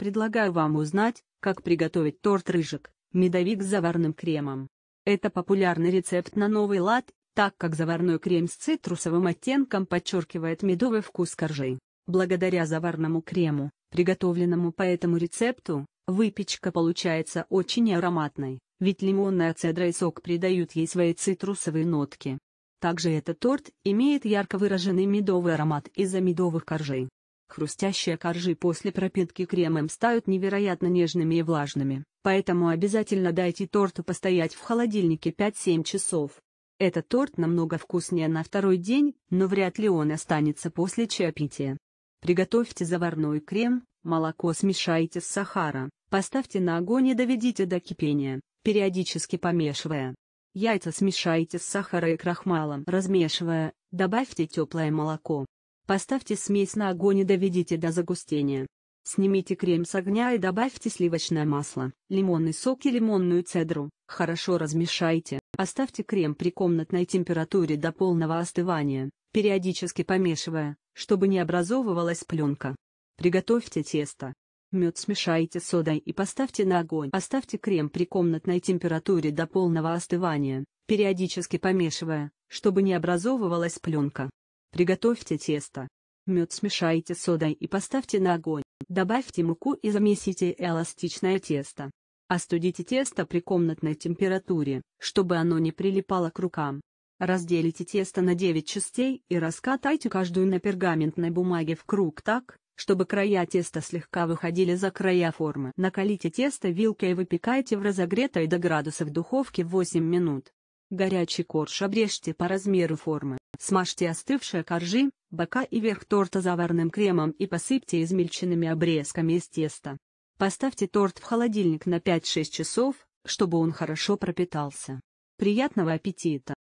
Предлагаю вам узнать, как приготовить торт-рыжик, медовик с заварным кремом. Это популярный рецепт на новый лад, так как заварной крем с цитрусовым оттенком подчеркивает медовый вкус коржей. Благодаря заварному крему, приготовленному по этому рецепту, выпечка получается очень ароматной, ведь лимонная цедра и сок придают ей свои цитрусовые нотки. Также этот торт имеет ярко выраженный медовый аромат из-за медовых коржей. Хрустящие коржи после пропитки кремом стают невероятно нежными и влажными, поэтому обязательно дайте торту постоять в холодильнике 5-7 часов. Этот торт намного вкуснее на второй день, но вряд ли он останется после чаепития. Приготовьте заварной крем, молоко смешайте с сахара, поставьте на огонь и доведите до кипения, периодически помешивая. Яйца смешайте с сахаром и крахмалом, размешивая, добавьте теплое молоко, Поставьте смесь на огонь и доведите до загустения. Снимите крем с огня и добавьте сливочное масло, лимонный сок и лимонную цедру. Хорошо размешайте. Оставьте крем при комнатной температуре до полного остывания, периодически помешивая, чтобы не образовывалась пленка. Приготовьте тесто. Мед смешайте с содой и поставьте на огонь. Оставьте крем при комнатной температуре до полного остывания, периодически помешивая, чтобы не образовывалась пленка. Приготовьте тесто. Мед смешайте с содой и поставьте на огонь. Добавьте муку и замесите эластичное тесто. Остудите тесто при комнатной температуре, чтобы оно не прилипало к рукам. Разделите тесто на 9 частей и раскатайте каждую на пергаментной бумаге в круг так, чтобы края теста слегка выходили за края формы. Накалите тесто вилкой и выпекайте в разогретой до градусов духовке 8 минут. Горячий корж обрежьте по размеру формы. Смажьте остывшие коржи, бока и верх торта заварным кремом и посыпьте измельченными обрезками из теста. Поставьте торт в холодильник на 5-6 часов, чтобы он хорошо пропитался. Приятного аппетита!